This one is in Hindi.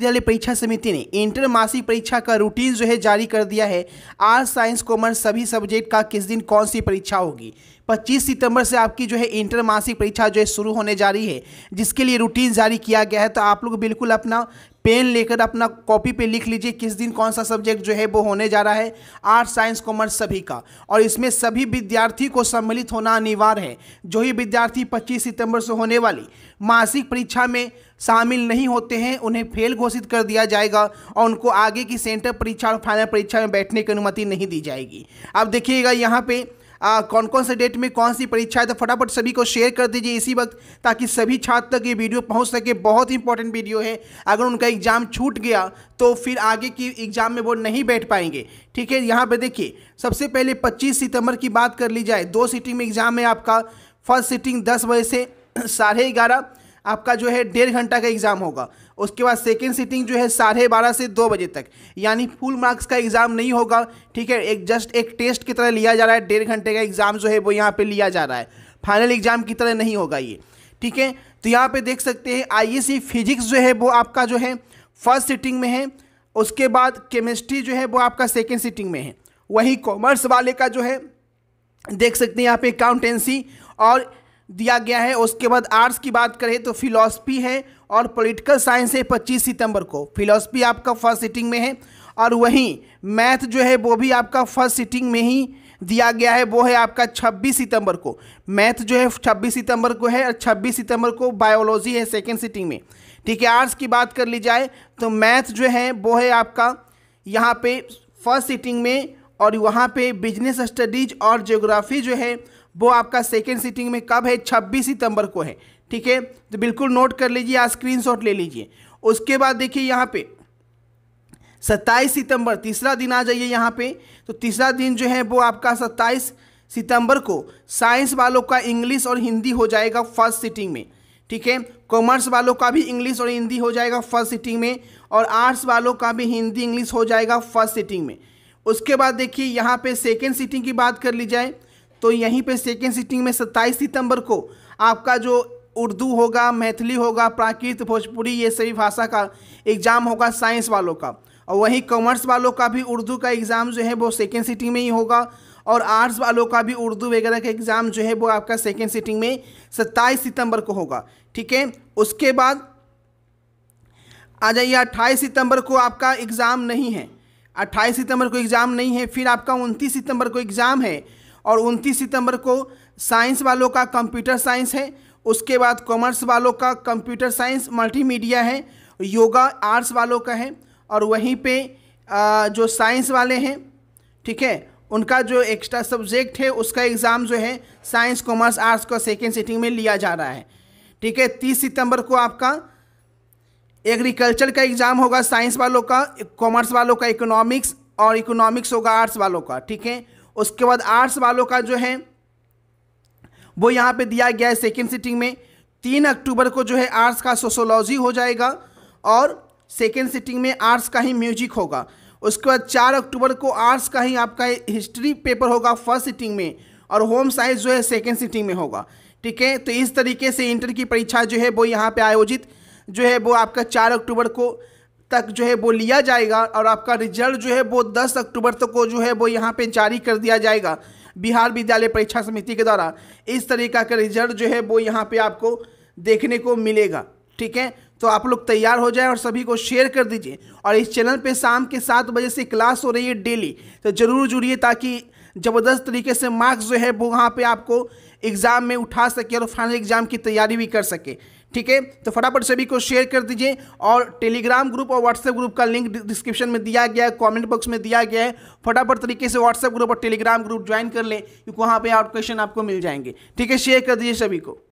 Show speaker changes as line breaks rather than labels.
विद्यालय परीक्षा समिति ने इंटर मासिक परीक्षा का रूटीन जो है जारी कर दिया है आर्ट्स साइंस कॉमर्स सभी सब्जेक्ट का किस दिन कौन सी परीक्षा होगी 25 सितंबर से आपकी जो है इंटर मासिक परीक्षा जो है शुरू होने जा रही है जिसके लिए रूटीन जारी किया गया है तो आप लोग बिल्कुल अपना पेन लेकर अपना कॉपी पे लिख लीजिए किस दिन कौन सा सब्जेक्ट जो है वो होने जा रहा है आर्ट्स साइंस कॉमर्स सभी का और इसमें सभी विद्यार्थी को सम्मिलित होना अनिवार्य है जो ही विद्यार्थी 25 सितंबर से होने वाली मासिक परीक्षा में शामिल नहीं होते हैं उन्हें फेल घोषित कर दिया जाएगा और उनको आगे की सेंटर परीक्षा और फाइनल परीक्षा में बैठने की अनुमति नहीं दी जाएगी अब देखिएगा यहाँ पर आ, कौन कौन से डेट में कौन सी परीक्षा है तो फटाफट सभी को शेयर कर दीजिए इसी वक्त ताकि सभी छात्र तक ये वीडियो पहुँच सके बहुत इंपॉर्टेंट वीडियो है अगर उनका एग्ज़ाम छूट गया तो फिर आगे की एग्ज़ाम में वो नहीं बैठ पाएंगे ठीक है यहाँ पर देखिए सबसे पहले पच्चीस सितंबर की बात कर ली जाए दो सीटिंग में एग्ज़ाम है आपका फर्स्ट सीटिंग दस बजे से साढ़े ग्यारह आपका जो है डेढ़ घंटा का एग्ज़ाम होगा उसके बाद सेकेंड सीटिंग जो है साढ़े बारह से दो बजे तक यानी फुल मार्क्स का एग्ज़ाम नहीं होगा ठीक है एक जस्ट एक टेस्ट की तरह लिया जा रहा है डेढ़ घंटे का एग्ज़ाम जो है वो यहाँ पर लिया जा रहा है फाइनल एग्ज़ाम की तरह नहीं होगा ये ठीक है तो यहाँ पर देख सकते हैं आई फिजिक्स e जो है वो आपका जो है फर्स्ट सीटिंग में है उसके बाद केमिस्ट्री जो है वो आपका सेकेंड सीटिंग में है वही कॉमर्स वाले का जो है देख सकते हैं यहाँ पे अकाउंटेंसी और दिया गया है उसके बाद आर्ट्स की बात करें तो फिलॉसफी है और पॉलिटिकल साइंस है पच्चीस सितंबर को फिलॉसफी आपका फर्स्ट सिटिंग में है और वहीं मैथ जो है वो भी आपका फर्स्ट सिटिंग में ही दिया गया है वो है आपका 26 सितंबर को मैथ जो है 26 सितंबर को है और 26 सितंबर को बायोलॉजी है सेकेंड सिटिंग में ठीक है आर्ट्स की बात कर ली जाए तो मैथ जो है वो है आपका यहाँ पे फर्स्ट सिटिंग में और वहाँ पे बिजनेस स्टडीज और ज्योग्राफी जो है वो आपका सेकेंड सीटिंग में कब है छब्बीस सितंबर को है ठीक है तो बिल्कुल नोट कर लीजिए या स्क्रीन ले लीजिए उसके बाद देखिए यहाँ पे सत्ताईस सितंबर तीसरा दिन आ जाइए यहाँ पे तो तीसरा दिन जो है वो आपका सत्ताईस सितंबर को साइंस वालों का इंग्लिश और हिंदी हो जाएगा फर्स्ट सीटिंग में ठीक है कॉमर्स वालों का भी इंग्लिश और हिंदी हो जाएगा फर्स्ट सीटिंग में और आर्ट्स वालों का भी हिंदी इंग्लिश हो जाएगा फर्स्ट सीटिंग में उसके बाद देखिए यहाँ पे सेकेंड सीटिंग की बात कर ली जाए तो यहीं पे सेकेंड सिटिंग में 27 सितंबर को आपका जो उर्दू होगा मैथिली होगा प्राकृत भोजपुरी ये सभी भाषा का एग्ज़ाम होगा साइंस वालों का और वहीं कॉमर्स वालों का भी उर्दू का एग्ज़ाम जो है वो सेकेंड सिटिंग में ही होगा और आर्ट्स वालों का भी उर्दू वगैरह का एग्ज़ाम जो है वो आपका सेकेंड सिटिंग में सत्ताईस सितंबर को होगा ठीक है उसके बाद आ जाइए अट्ठाईस सितंबर को आपका एग्ज़ाम नहीं है अट्ठाईस सितंबर को एग्ज़ाम नहीं है फिर आपका उनतीस सितंबर को एग्ज़ाम है और 29 सितंबर को साइंस वालों का कंप्यूटर साइंस है उसके बाद कॉमर्स वालों का कंप्यूटर साइंस मल्टीमीडिया है योगा आर्ट्स वालों का है और वहीं पे आ, जो साइंस वाले हैं ठीक है उनका जो एक्स्ट्रा सब्जेक्ट है उसका एग्ज़ाम जो है साइंस कॉमर्स आर्ट्स का सेकेंड सिटिंग में लिया जा रहा है ठीक है तीस सितंबर को आपका एग्रीकल्चर का एग्ज़ाम होगा साइंस वालों का कॉमर्स वालों का इकोनॉमिक्स और इकोनॉमिक्स होगा आर्ट्स वालों का ठीक है उसके बाद आर्ट्स वालों का जो है वो यहाँ पे दिया गया है सेकेंड सिटिंग में तीन अक्टूबर को जो है आर्ट्स का सोशोलॉजी हो जाएगा और सेकेंड सिटिंग में आर्ट्स का ही म्यूजिक होगा उसके बाद चार अक्टूबर को आर्ट्स का ही आपका हिस्ट्री पेपर होगा फर्स्ट सिटिंग में और होम साइंस जो है सेकेंड सिटिंग में होगा ठीक है तो इस तरीके से इंटर की परीक्षा जो है वो यहाँ पर आयोजित जो है वो आपका चार अक्टूबर को तक जो है वो लिया जाएगा और आपका रिजल्ट जो है वो 10 अक्टूबर तक को जो है वो यहाँ पे जारी कर दिया जाएगा बिहार विद्यालय परीक्षा समिति के द्वारा इस तरीका का रिजल्ट जो है वो यहाँ पे आपको देखने को मिलेगा ठीक है तो आप लोग तैयार हो जाएं और सभी को शेयर कर दीजिए और इस चैनल पे शाम के सात बजे से क्लास हो रही है डेली तो ज़रूर जुड़िए ताकि ज़बरदस्त तरीके से मार्क्स जो है वो वहाँ पे आपको एग्ज़ाम में उठा सके और फाइनल एग्ज़ाम की तैयारी भी कर सके ठीक है तो फटाफट सभी को शेयर कर दीजिए और टेलीग्राम ग्रुप और व्हाट्सएप ग्रुप का लिंक डिस्क्रिप्शन में दिया गया है कमेंट बॉक्स में दिया गया है फटाफट तरीके से व्हाट्सएप ग्रुप और टेलीग्राम ग्रुप ज्वाइन कर लें क्योंकि वहाँ पे आप क्वेश्चन आपको मिल जाएंगे ठीक है शेयर कर दीजिए सभी को